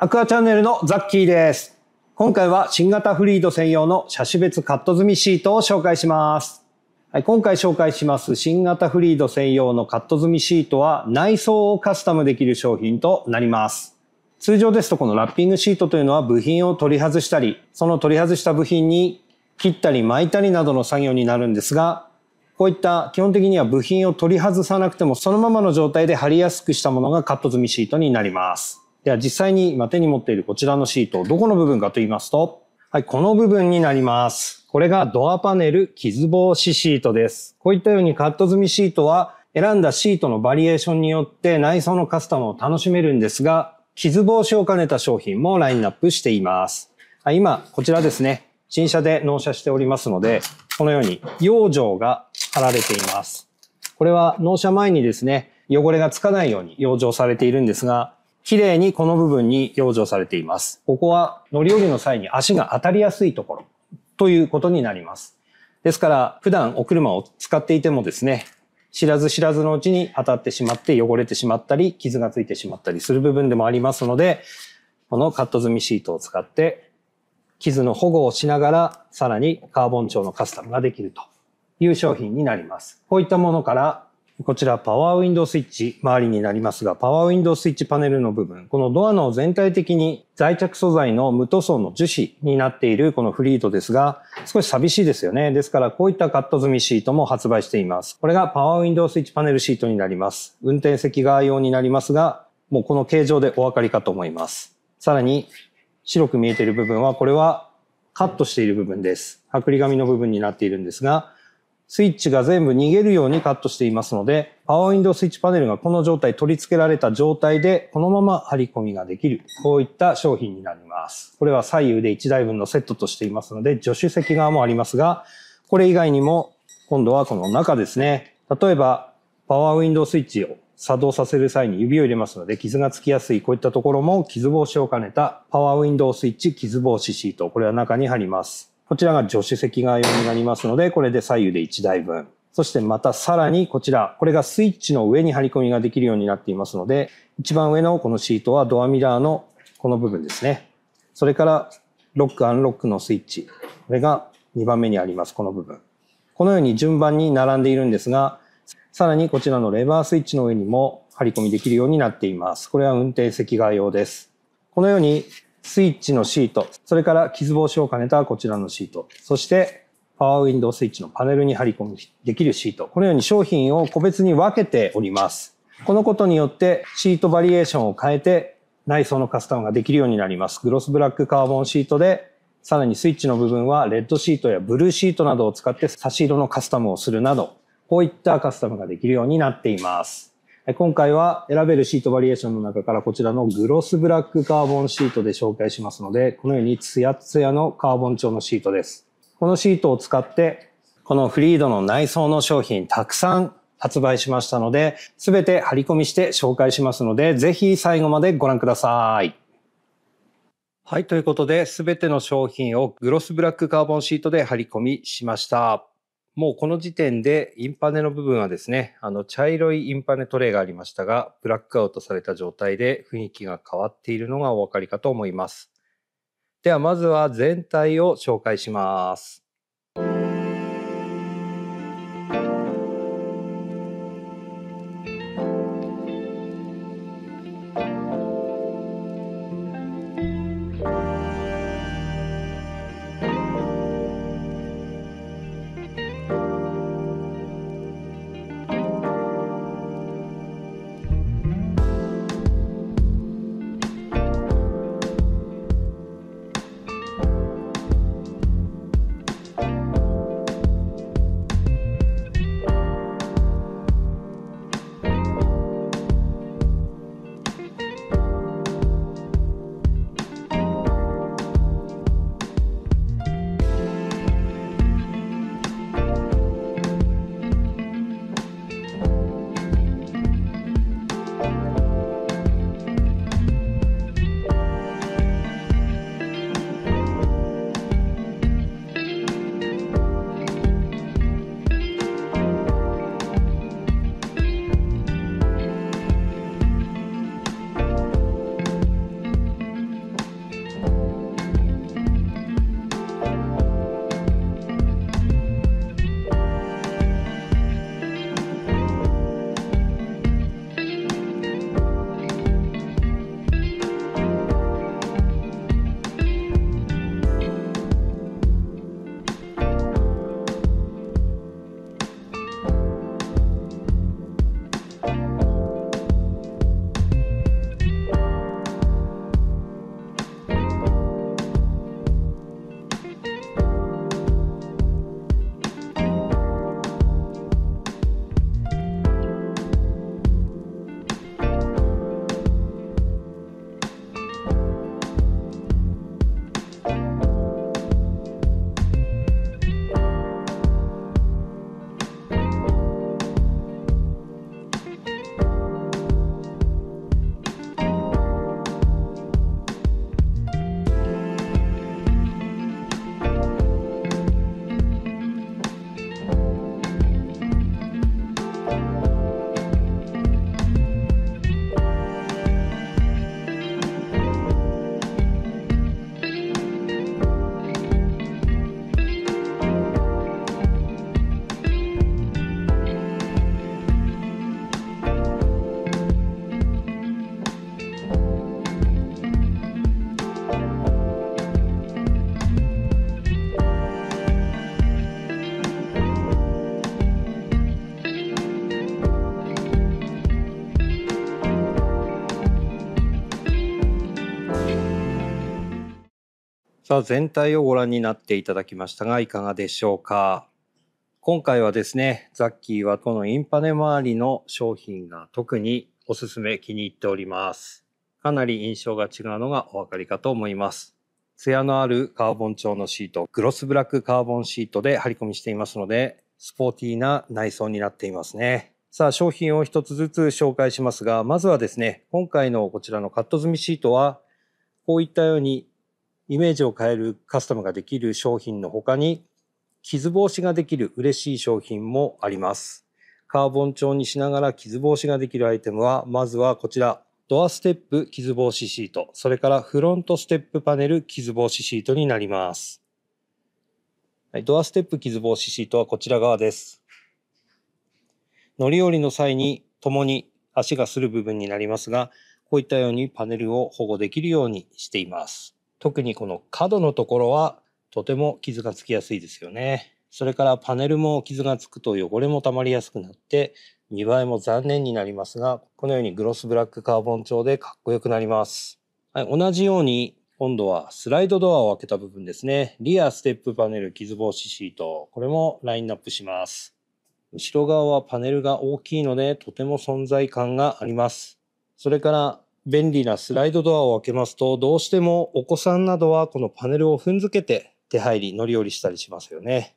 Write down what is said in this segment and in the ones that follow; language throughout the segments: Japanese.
アクアチャンネルのザッキーです。今回は新型フリード専用の車種別カット済みシートを紹介します。はい、今回紹介します新型フリード専用のカット済みシートは内装をカスタムできる商品となります。通常ですとこのラッピングシートというのは部品を取り外したり、その取り外した部品に切ったり巻いたりなどの作業になるんですが、こういった基本的には部品を取り外さなくてもそのままの状態で貼りやすくしたものがカット済みシートになります。では実際に今手に持っているこちらのシート、どこの部分かと言いますと、はい、この部分になります。これがドアパネル傷防止シートです。こういったようにカット済みシートは選んだシートのバリエーションによって内装のカスタムを楽しめるんですが、傷防止を兼ねた商品もラインナップしています。はい、今、こちらですね、新車で納車しておりますので、このように養生が貼られています。これは納車前にですね、汚れがつかないように養生されているんですが、綺麗にこの部分に養生されています。ここは乗り降りの際に足が当たりやすいところということになります。ですから普段お車を使っていてもですね、知らず知らずのうちに当たってしまって汚れてしまったり傷がついてしまったりする部分でもありますので、このカット済みシートを使って傷の保護をしながらさらにカーボン調のカスタムができるという商品になります。こういったものからこちらパワーウィンドウスイッチ周りになりますが、パワーウィンドウスイッチパネルの部分、このドアの全体的に在着素材の無塗装の樹脂になっているこのフリートですが、少し寂しいですよね。ですからこういったカット済みシートも発売しています。これがパワーウィンドウスイッチパネルシートになります。運転席側用になりますが、もうこの形状でお分かりかと思います。さらに、白く見えている部分は、これはカットしている部分です。剥離紙の部分になっているんですが、スイッチが全部逃げるようにカットしていますので、パワーウィンドウスイッチパネルがこの状態取り付けられた状態で、このまま張り込みができる。こういった商品になります。これは左右で1台分のセットとしていますので、助手席側もありますが、これ以外にも、今度はこの中ですね。例えば、パワーウィンドウスイッチを作動させる際に指を入れますので、傷がつきやすい、こういったところも傷防止を兼ねた、パワーウィンドウスイッチ傷防止シート。これは中に貼ります。こちらが助手席側用になりますので、これで左右で1台分。そしてまたさらにこちら、これがスイッチの上に張り込みができるようになっていますので、一番上のこのシートはドアミラーのこの部分ですね。それからロック、アンロックのスイッチ。これが2番目にあります、この部分。このように順番に並んでいるんですが、さらにこちらのレバースイッチの上にも張り込みできるようになっています。これは運転席側用です。このようにスイッチのシート、それから傷防止を兼ねたこちらのシート、そしてパワーウィンドウスイッチのパネルに貼り込みできるシート、このように商品を個別に分けております。このことによってシートバリエーションを変えて内装のカスタムができるようになります。グロスブラックカーボンシートでさらにスイッチの部分はレッドシートやブルーシートなどを使って差し色のカスタムをするなど、こういったカスタムができるようになっています。今回は選べるシートバリエーションの中からこちらのグロスブラックカーボンシートで紹介しますので、このようにツヤツヤのカーボン調のシートです。このシートを使って、このフリードの内装の商品たくさん発売しましたので、すべて張り込みして紹介しますので、ぜひ最後までご覧ください。はい、ということで、すべての商品をグロスブラックカーボンシートで張り込みしました。もうこの時点でインパネの部分はですね、あの茶色いインパネトレイがありましたが、ブラックアウトされた状態で雰囲気が変わっているのがお分かりかと思います。ではまずは全体を紹介します。さあ全体をご覧になっていただきましたがいかがでしょうか今回はですねザッキーはこのインパネ周りの商品が特におすすめ気に入っておりますかなり印象が違うのがお分かりかと思います艶のあるカーボン調のシートグロスブラックカーボンシートで張り込みしていますのでスポーティーな内装になっていますねさあ商品を一つずつ紹介しますがまずはですね今回のこちらのカット済みシートはこういったようにイメージを変えるカスタムができる商品の他に、傷防止ができる嬉しい商品もあります。カーボン調にしながら傷防止ができるアイテムは、まずはこちら、ドアステップ傷防止シート、それからフロントステップパネル傷防止シートになります。はい、ドアステップ傷防止シートはこちら側です。乗り降りの際に共に足がする部分になりますが、こういったようにパネルを保護できるようにしています。特にこの角のところはとても傷がつきやすいですよね。それからパネルも傷がつくと汚れも溜まりやすくなって見栄えも残念になりますがこのようにグロスブラックカーボン調でかっこよくなります。はい、同じように今度はスライドドアを開けた部分ですね。リアステップパネル傷防止シート。これもラインナップします。後ろ側はパネルが大きいのでとても存在感があります。それから便利なスライドドアを開けますと、どうしてもお子さんなどはこのパネルを踏んづけて手入り、乗り降りしたりしますよね。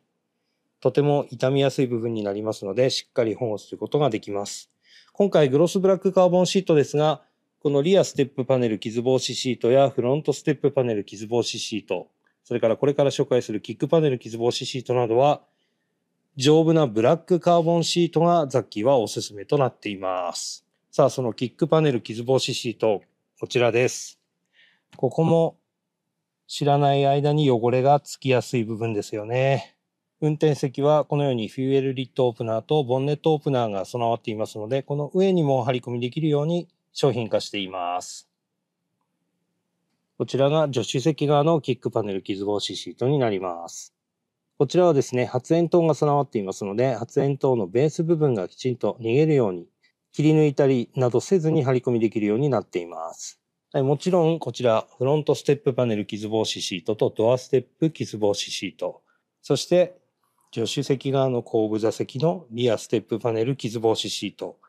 とても傷みやすい部分になりますので、しっかり保護することができます。今回グロスブラックカーボンシートですが、このリアステップパネル傷防止シートやフロントステップパネル傷防止シート、それからこれから紹介するキックパネル傷防止シートなどは、丈夫なブラックカーボンシートがザッキーはおすすめとなっています。さあ、そのキックパネル傷防止シート、こちらです。ここも知らない間に汚れがつきやすい部分ですよね。運転席はこのようにフューエルリットオープナーとボンネットオープナーが備わっていますので、この上にも張り込みできるように商品化しています。こちらが助手席側のキックパネル傷防止シートになります。こちらはですね、発煙筒が備わっていますので、発煙筒のベース部分がきちんと逃げるように切り抜いたりなどせずに張り込みできるようになっています。はい、もちろんこちらフロントステップパネル傷防止シートとドアステップ傷防止シート、そして助手席側の後部座席のリアステップパネル傷防止シート。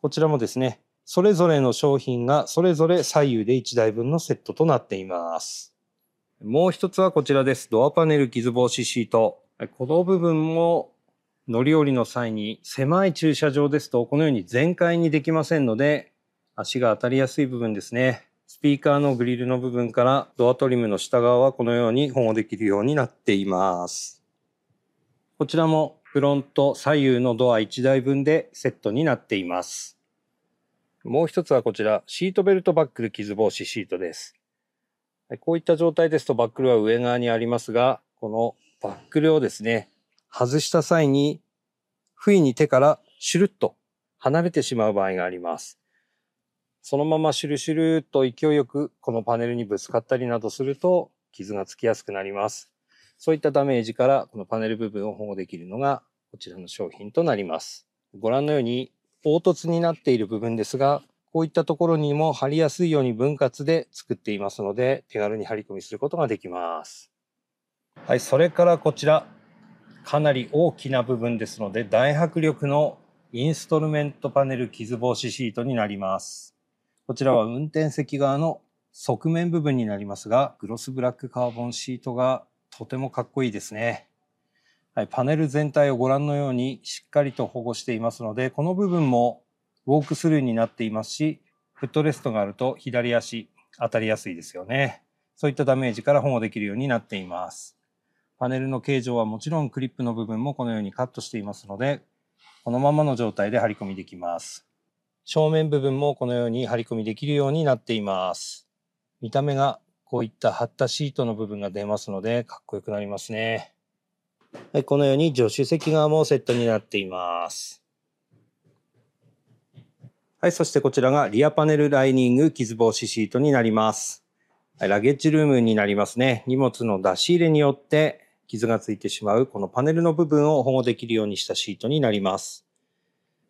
こちらもですね、それぞれの商品がそれぞれ左右で1台分のセットとなっています。もう一つはこちらです。ドアパネル傷防止シート。この部分も乗り降りの際に狭い駐車場ですとこのように全開にできませんので足が当たりやすい部分ですねスピーカーのグリルの部分からドアトリムの下側はこのように保護できるようになっていますこちらもフロント左右のドア1台分でセットになっていますもう一つはこちらシートベルトバックル傷防止シートですこういった状態ですとバックルは上側にありますがこのバックルをですね外した際に、不意に手からシュルッと離れてしまう場合があります。そのままシュルシュルと勢いよくこのパネルにぶつかったりなどすると傷がつきやすくなります。そういったダメージからこのパネル部分を保護できるのがこちらの商品となります。ご覧のように凹凸になっている部分ですが、こういったところにも貼りやすいように分割で作っていますので、手軽に貼り込みすることができます。はい、それからこちら、かなり大きな部分ですので大迫力のインストルメントパネル傷防止シートになります。こちらは運転席側の側面部分になりますが、グロスブラックカーボンシートがとてもかっこいいですね。はい、パネル全体をご覧のようにしっかりと保護していますので、この部分もウォークスルーになっていますし、フットレストがあると左足当たりやすいですよね。そういったダメージから保護できるようになっています。パネルの形状はもちろんクリップの部分もこのようにカットしていますので、このままの状態で張り込みできます。正面部分もこのように張り込みできるようになっています。見た目がこういった貼ったシートの部分が出ますので、かっこよくなりますね。はい、このように助手席側もセットになっています。はい、そしてこちらがリアパネルライニング傷防止シートになります。はい、ラゲッジルームになりますね。荷物の出し入れによって傷がついてしまうこのパネルの部分を保護できるようにしたシートになります。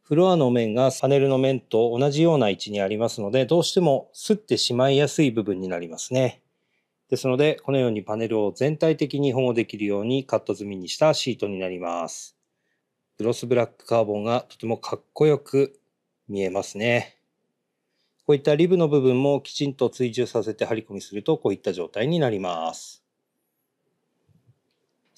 フロアの面がパネルの面と同じような位置にありますので、どうしても擦ってしまいやすい部分になりますね。ですので、このようにパネルを全体的に保護できるようにカット済みにしたシートになります。グロスブラックカーボンがとてもかっこよく見えますね。こういったリブの部分もきちんと追従させて張り込みするとこういった状態になります。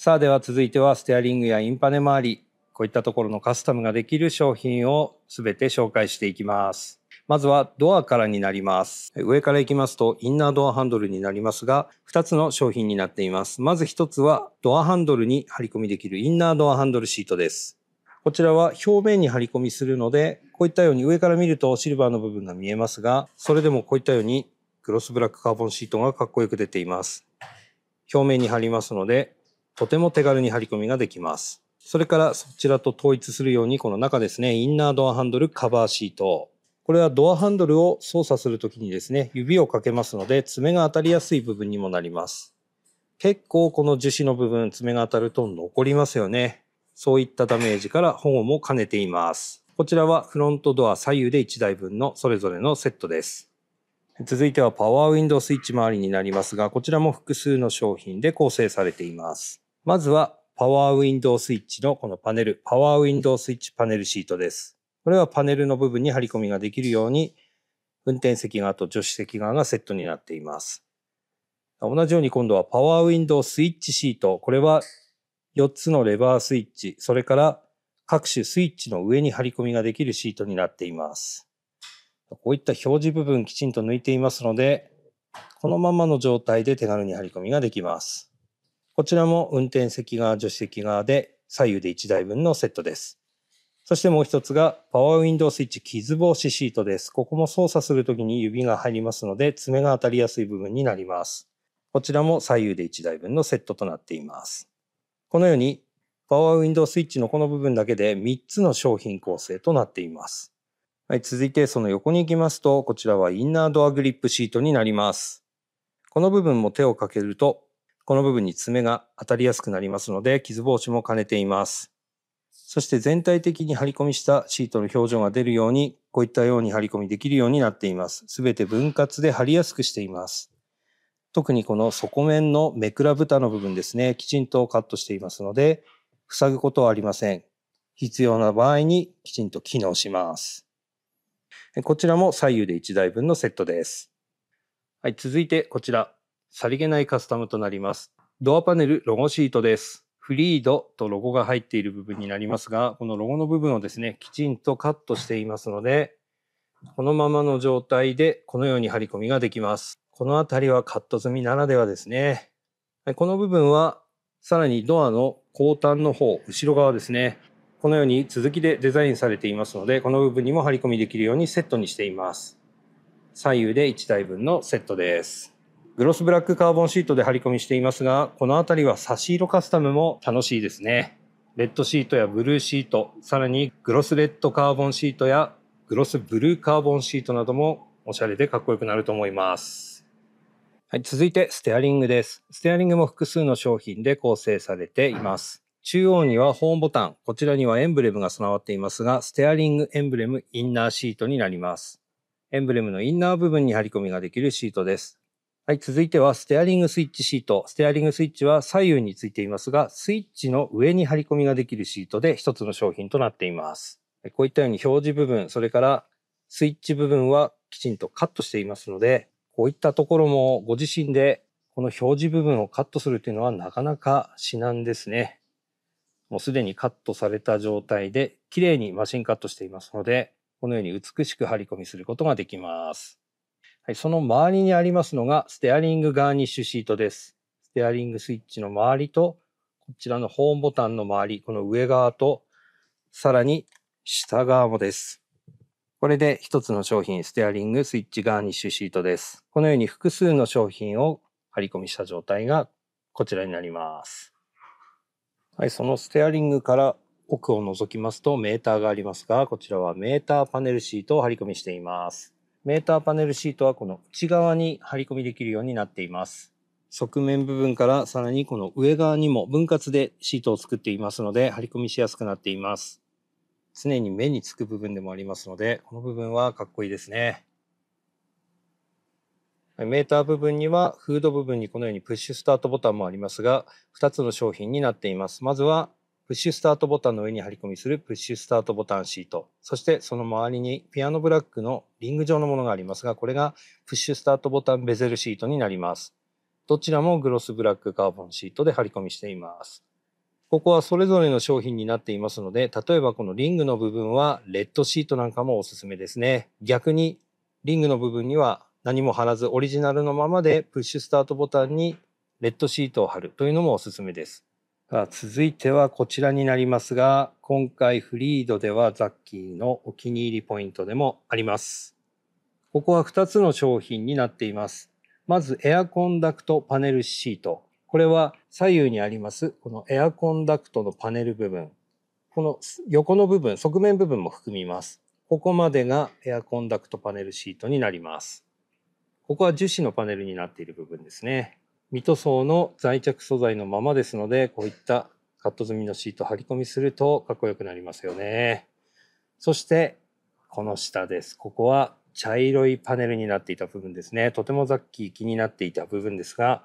さあでは続いてはステアリングやインパネ周りこういったところのカスタムができる商品を全て紹介していきますまずはドアからになります上から行きますとインナードアハンドルになりますが2つの商品になっていますまず1つはドアハンドルに張り込みできるインナードアハンドルシートですこちらは表面に張り込みするのでこういったように上から見るとシルバーの部分が見えますがそれでもこういったようにグロスブラックカーボンシートがかっこよく出ています表面に貼りますのでとても手軽に張り込みができます。それからそちらと統一するようにこの中ですね、インナードアハンドルカバーシート。これはドアハンドルを操作するときにですね、指をかけますので爪が当たりやすい部分にもなります。結構この樹脂の部分、爪が当たると残りますよね。そういったダメージから保護も兼ねています。こちらはフロントドア左右で1台分のそれぞれのセットです。続いてはパワーウィンドウスイッチ周りになりますが、こちらも複数の商品で構成されています。まずはパワーウィンドウスイッチのこのパネル、パワーウィンドウスイッチパネルシートです。これはパネルの部分に張り込みができるように、運転席側と助手席側がセットになっています。同じように今度はパワーウィンドウスイッチシート。これは4つのレバースイッチ、それから各種スイッチの上に張り込みができるシートになっています。こういった表示部分きちんと抜いていますので、このままの状態で手軽に張り込みができます。こちらも運転席側、助手席側で左右で1台分のセットです。そしてもう一つがパワーウィンドウスイッチ傷防止シートです。ここも操作するときに指が入りますので爪が当たりやすい部分になります。こちらも左右で1台分のセットとなっています。このようにパワーウィンドウスイッチのこの部分だけで3つの商品構成となっています。はい、続いてその横に行きますと、こちらはインナードアグリップシートになります。この部分も手をかけると、この部分に爪が当たりやすくなりますので、傷防止も兼ねています。そして全体的に張り込みしたシートの表情が出るように、こういったように張り込みできるようになっています。すべて分割で張りやすくしています。特にこの底面のめくら蓋の部分ですね、きちんとカットしていますので、塞ぐことはありません。必要な場合にきちんと機能します。こちらも左右で1台分のセットです。はい、続いてこちら、さりげないカスタムとなります。ドアパネルロゴシートです。フリードとロゴが入っている部分になりますが、このロゴの部分をですね、きちんとカットしていますので、このままの状態でこのように張り込みができます。このあたりはカット済みならではですね。この部分はさらにドアの後端の方、後ろ側ですね。このように続きでデザインされていますのでこの部分にも張り込みできるようにセットにしています左右で1台分のセットですグロスブラックカーボンシートで張り込みしていますがこの辺りは差し色カスタムも楽しいですねレッドシートやブルーシートさらにグロスレッドカーボンシートやグロスブルーカーボンシートなどもおしゃれでかっこよくなると思いますはい、続いてステアリングです。ステアリングも複数の商品で構成されています。中央にはホームボタン、こちらにはエンブレムが備わっていますが、ステアリングエンブレムインナーシートになります。エンブレムのインナー部分に貼り込みができるシートです。はい、続いてはステアリングスイッチシート。ステアリングスイッチは左右についていますが、スイッチの上に貼り込みができるシートで一つの商品となっています。こういったように表示部分、それからスイッチ部分はきちんとカットしていますので、こういったところもご自身でこの表示部分をカットするというのはなかなか至難ですね。もうすでにカットされた状態で綺麗にマシンカットしていますので、このように美しく張り込みすることができます。はい、その周りにありますのがステアリングガーニッシュシートです。ステアリングスイッチの周りと、こちらのホームボタンの周り、この上側と、さらに下側もです。これで一つの商品、ステアリングスイッチガーニッシュシートです。このように複数の商品を張り込みした状態がこちらになります。はい、そのステアリングから奥を覗きますとメーターがありますが、こちらはメーターパネルシートを張り込みしています。メーターパネルシートはこの内側に張り込みできるようになっています。側面部分からさらにこの上側にも分割でシートを作っていますので張り込みしやすくなっています。常に目につく部分でもありますので、この部分はかっこいいですね。メーター部分にはフード部分にこのようにプッシュスタートボタンもありますが、2つの商品になっています。まずは、プッシュスタートボタンの上に張り込みするプッシュスタートボタンシート。そしてその周りにピアノブラックのリング状のものがありますが、これがプッシュスタートボタンベゼルシートになります。どちらもグロスブラックカーボンシートで張り込みしています。ここはそれぞれの商品になっていますので、例えばこのリングの部分はレッドシートなんかもおすすめですね。逆にリングの部分には何も貼らずオリジナルのままでプッシュスタートボタンにレッドシートを貼るというのもおすすめです。続いてはこちらになりますが今回フリードではザッキーのお気に入りポイントでもあります。ここは2つの商品になっています。まずエアコンダクトパネルシート。これは左右にありますこのエアコンダクトのパネル部分。この横の部分、側面部分も含みます。ここまでがエアコンダクトパネルシートになります。ここは樹脂のパネルになっている部分ですね。ミト層の在着素材のままですので、こういったカット済みのシート貼り込みするとかっこよくなりますよね。そして、この下です。ここは茶色いパネルになっていた部分ですね。とてもザッキー気になっていた部分ですが、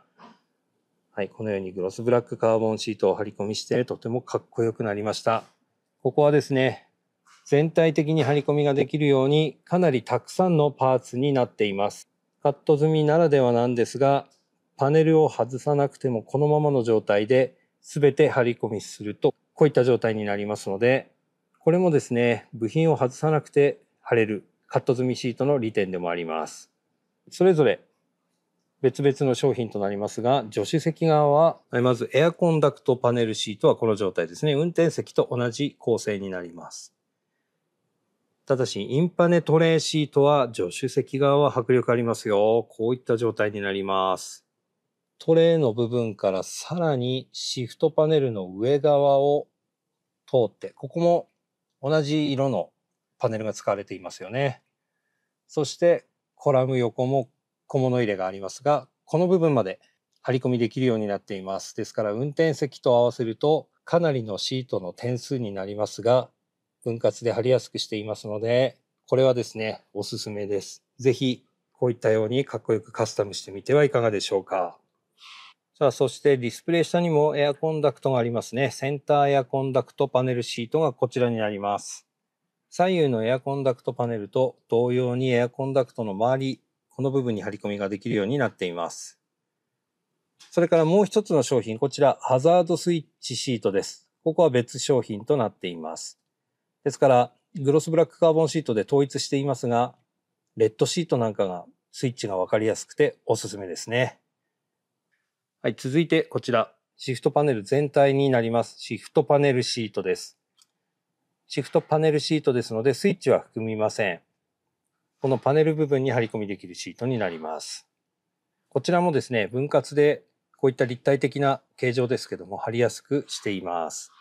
はい、このようにグロスブラックカーボンシートを貼り込みしてとてもかっこよくなりました。ここはですね、全体的に張り込みができるようにかなりたくさんのパーツになっています。カット済みならではなんですがパネルを外さなくてもこのままの状態で全て張り込みするとこういった状態になりますのでこれもですね部品を外さなくて貼れるカット済みシートの利点でもあります。それぞれ別々の商品となりますが助手席側はまずエアコンダクトパネルシートはこの状態ですね運転席と同じ構成になります。ただし、インパネトレーシートは助手席側は迫力ありますよ。こういった状態になります。トレーの部分からさらにシフトパネルの上側を通って、ここも同じ色のパネルが使われていますよね。そしてコラム横も小物入れがありますが、この部分まで張り込みできるようになっています。ですから運転席と合わせるとかなりのシートの点数になりますが、分割で貼りやすくしていますので、これはですね、おすすめです。ぜひ、こういったようにかっこよくカスタムしてみてはいかがでしょうか。さあ、そしてディスプレイ下にもエアコンダクトがありますね。センターエアコンダクトパネルシートがこちらになります。左右のエアコンダクトパネルと同様にエアコンダクトの周り、この部分に貼り込みができるようになっています。それからもう一つの商品、こちら、ハザードスイッチシートです。ここは別商品となっています。ですから、グロスブラックカーボンシートで統一していますが、レッドシートなんかがスイッチが分かりやすくておすすめですね。はい、続いてこちら。シフトパネル全体になります。シフトパネルシートです。シフトパネルシートですので、スイッチは含みません。このパネル部分に張り込みできるシートになります。こちらもですね、分割でこういった立体的な形状ですけども、貼りやすくしています。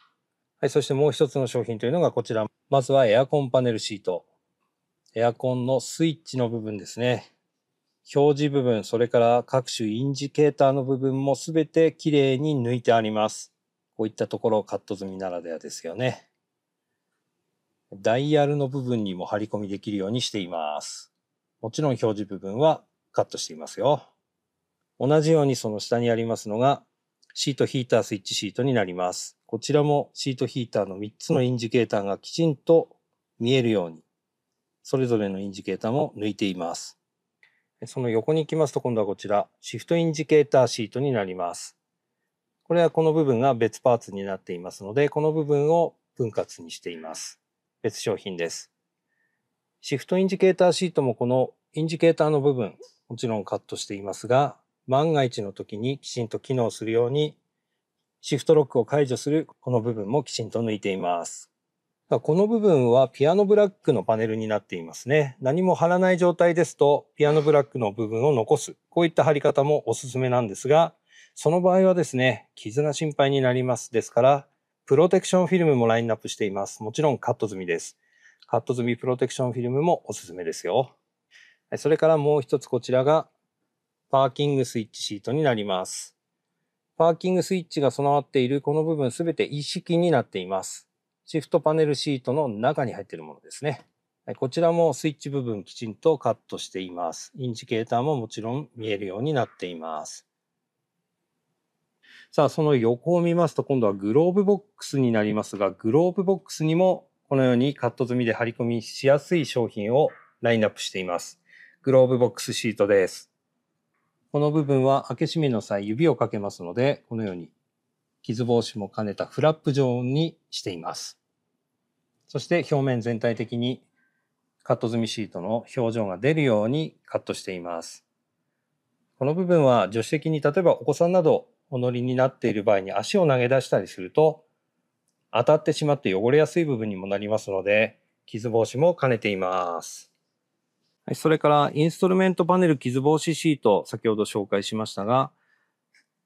はい、そしてもう一つの商品というのがこちら。まずはエアコンパネルシート。エアコンのスイッチの部分ですね。表示部分、それから各種インジケーターの部分もすべてきれいに抜いてあります。こういったところカット済みならではですよね。ダイヤルの部分にも張り込みできるようにしています。もちろん表示部分はカットしていますよ。同じようにその下にありますのがシートヒータースイッチシートになります。こちらもシートヒーターの3つのインジケーターがきちんと見えるように、それぞれのインジケーターも抜いています。その横に行きますと今度はこちら、シフトインジケーターシートになります。これはこの部分が別パーツになっていますので、この部分を分割にしています。別商品です。シフトインジケーターシートもこのインジケーターの部分、もちろんカットしていますが、万が一の時にきちんと機能するようにシフトロックを解除するこの部分もきちんと抜いています。この部分はピアノブラックのパネルになっていますね。何も貼らない状態ですとピアノブラックの部分を残す。こういった貼り方もおすすめなんですが、その場合はですね、傷が心配になります。ですから、プロテクションフィルムもラインナップしています。もちろんカット済みです。カット済みプロテクションフィルムもおすすめですよ。それからもう一つこちらがパーキングスイッチシートになります。パーキングスイッチが備わっているこの部分すべて一式になっています。シフトパネルシートの中に入っているものですね。こちらもスイッチ部分きちんとカットしています。インジケーターももちろん見えるようになっています。さあ、その横を見ますと、今度はグローブボックスになりますが、グローブボックスにもこのようにカット済みで張り込みしやすい商品をラインナップしています。グローブボックスシートです。この部分は開け閉めの際指をかけますので、このように傷防止も兼ねたフラップ状にしています。そして表面全体的にカット済みシートの表情が出るようにカットしています。この部分は助手席に例えばお子さんなどお乗りになっている場合に足を投げ出したりすると当たってしまって汚れやすい部分にもなりますので傷防止も兼ねています。はい、それからインストルメントパネル傷防止シート、先ほど紹介しましたが、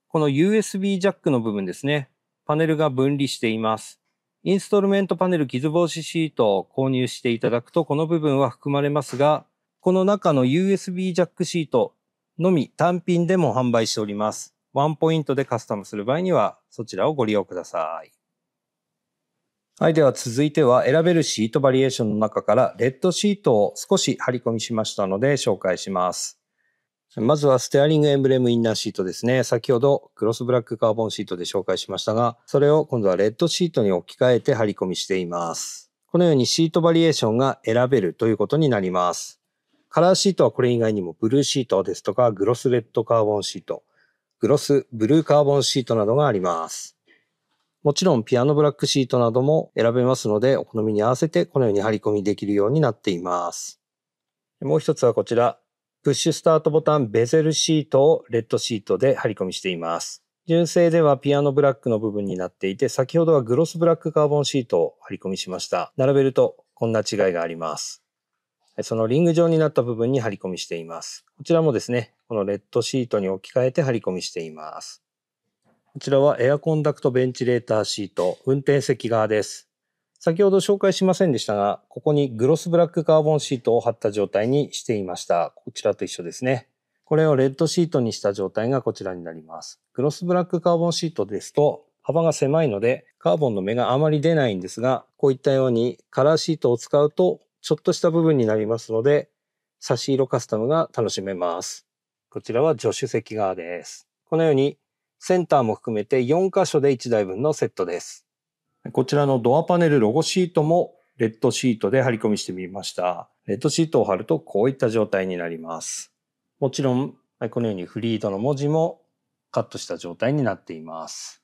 この USB ジャックの部分ですね、パネルが分離しています。インストルメントパネル傷防止シートを購入していただくと、この部分は含まれますが、この中の USB ジャックシートのみ単品でも販売しております。ワンポイントでカスタムする場合には、そちらをご利用ください。はい。では続いては選べるシートバリエーションの中からレッドシートを少し張り込みしましたので紹介します。まずはステアリングエンブレムインナーシートですね。先ほどクロスブラックカーボンシートで紹介しましたが、それを今度はレッドシートに置き換えて張り込みしています。このようにシートバリエーションが選べるということになります。カラーシートはこれ以外にもブルーシートですとかグロスレッドカーボンシート、グロスブルーカーボンシートなどがあります。もちろんピアノブラックシートなども選べますので、お好みに合わせてこのように張り込みできるようになっています。もう一つはこちら、プッシュスタートボタンベゼルシートをレッドシートで張り込みしています。純正ではピアノブラックの部分になっていて、先ほどはグロスブラックカーボンシートを張り込みしました。並べるとこんな違いがあります。そのリング状になった部分に張り込みしています。こちらもですね、このレッドシートに置き換えて張り込みしています。こちらはエアコンダクトベンチレーターシート、運転席側です。先ほど紹介しませんでしたが、ここにグロスブラックカーボンシートを貼った状態にしていました。こちらと一緒ですね。これをレッドシートにした状態がこちらになります。グロスブラックカーボンシートですと、幅が狭いので、カーボンの目があまり出ないんですが、こういったようにカラーシートを使うと、ちょっとした部分になりますので、差し色カスタムが楽しめます。こちらは助手席側です。このようにセンターも含めて4箇所で1台分のセットです。こちらのドアパネルロゴシートもレッドシートで貼り込みしてみました。レッドシートを貼るとこういった状態になります。もちろん、このようにフリードの文字もカットした状態になっています。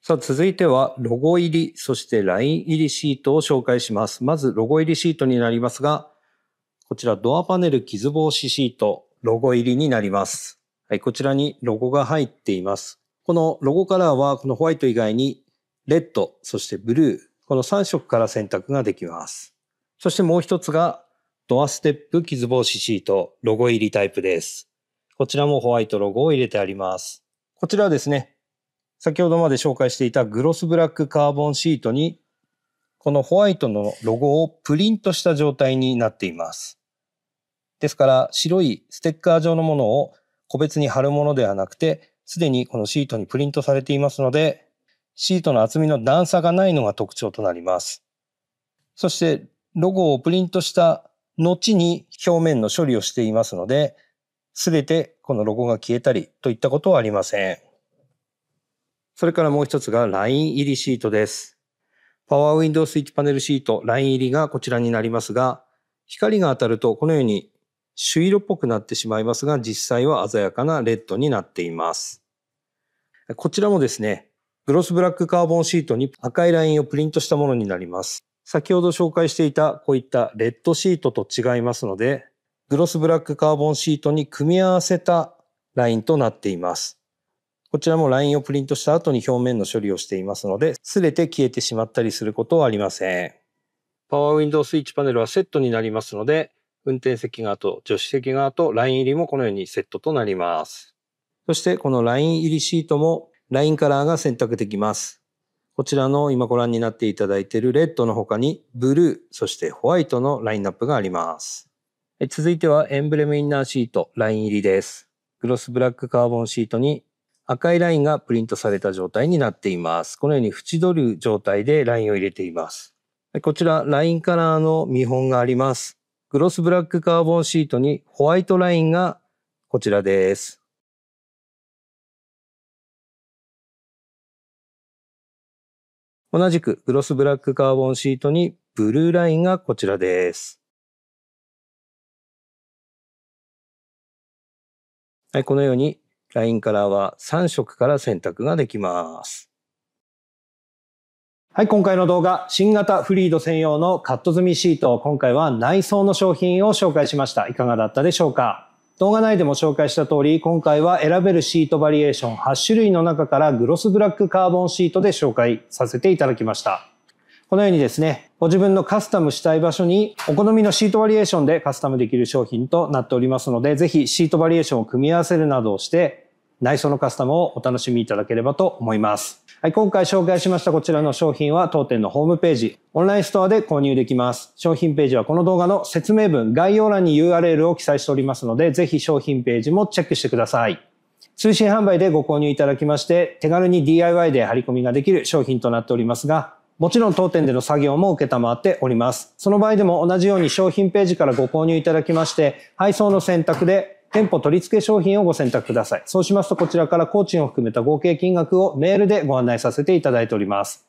さあ、続いてはロゴ入り、そしてライン入りシートを紹介します。まずロゴ入りシートになりますが、こちらドアパネル傷防止シート、ロゴ入りになります。はい、こちらにロゴが入っています。このロゴカラーはこのホワイト以外にレッド、そしてブルー、この3色から選択ができます。そしてもう一つがドアステップ傷防止シートロゴ入りタイプです。こちらもホワイトロゴを入れてあります。こちらはですね、先ほどまで紹介していたグロスブラックカーボンシートにこのホワイトのロゴをプリントした状態になっています。ですから白いステッカー状のものを個別に貼るものではなくて、すでにこのシートにプリントされていますので、シートの厚みの段差がないのが特徴となります。そして、ロゴをプリントした後に表面の処理をしていますので、すべてこのロゴが消えたりといったことはありません。それからもう一つがライン入りシートです。パワーウィンドウスイッチパネルシート、ライン入りがこちらになりますが、光が当たるとこのように朱色っぽくなってしまいますが、実際は鮮やかなレッドになっています。こちらもですね、グロスブラックカーボンシートに赤いラインをプリントしたものになります。先ほど紹介していたこういったレッドシートと違いますので、グロスブラックカーボンシートに組み合わせたラインとなっています。こちらもラインをプリントした後に表面の処理をしていますので、すべて消えてしまったりすることはありません。パワーウィンドウスイッチパネルはセットになりますので、運転席側と助手席側とライン入りもこのようにセットとなります。そしてこのライン入りシートもラインカラーが選択できます。こちらの今ご覧になっていただいているレッドの他にブルー、そしてホワイトのラインナップがあります。続いてはエンブレムインナーシート、ライン入りです。グロスブラックカーボンシートに赤いラインがプリントされた状態になっています。このように縁取る状態でラインを入れています。こちら、ラインカラーの見本があります。グロスブラックカーボンシートにホワイトラインがこちらです。同じくグロスブラックカーボンシートにブルーラインがこちらです。はい、このようにラインカラーは3色から選択ができます。はい、今回の動画、新型フリード専用のカット済みシート、今回は内装の商品を紹介しました。いかがだったでしょうか動画内でも紹介した通り、今回は選べるシートバリエーション8種類の中からグロスブラックカーボンシートで紹介させていただきました。このようにですね、ご自分のカスタムしたい場所にお好みのシートバリエーションでカスタムできる商品となっておりますので、ぜひシートバリエーションを組み合わせるなどをして内装のカスタムをお楽しみいただければと思います。はい、今回紹介しましたこちらの商品は当店のホームページ、オンラインストアで購入できます。商品ページはこの動画の説明文、概要欄に URL を記載しておりますので、ぜひ商品ページもチェックしてください。通信販売でご購入いただきまして、手軽に DIY で張り込みができる商品となっておりますが、もちろん当店での作業も受けたまっております。その場合でも同じように商品ページからご購入いただきまして、配送の選択で店舗取り付け商品をご選択ください。そうしますと、こちらから工賃を含めた合計金額をメールでご案内させていただいております。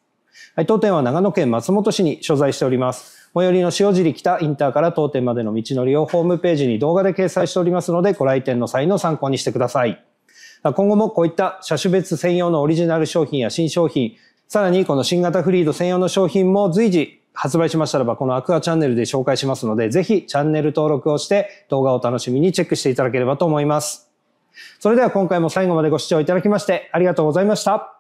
はい、当店は長野県松本市に所在しております。最寄りの塩尻北インターから当店までの道のりをホームページに動画で掲載しておりますので、ご来店の際の参考にしてください。今後もこういった車種別専用のオリジナル商品や新商品、さらにこの新型フリード専用の商品も随時発売しましたらば、このアクアチャンネルで紹介しますので、ぜひチャンネル登録をして動画を楽しみにチェックしていただければと思います。それでは今回も最後までご視聴いただきましてありがとうございました。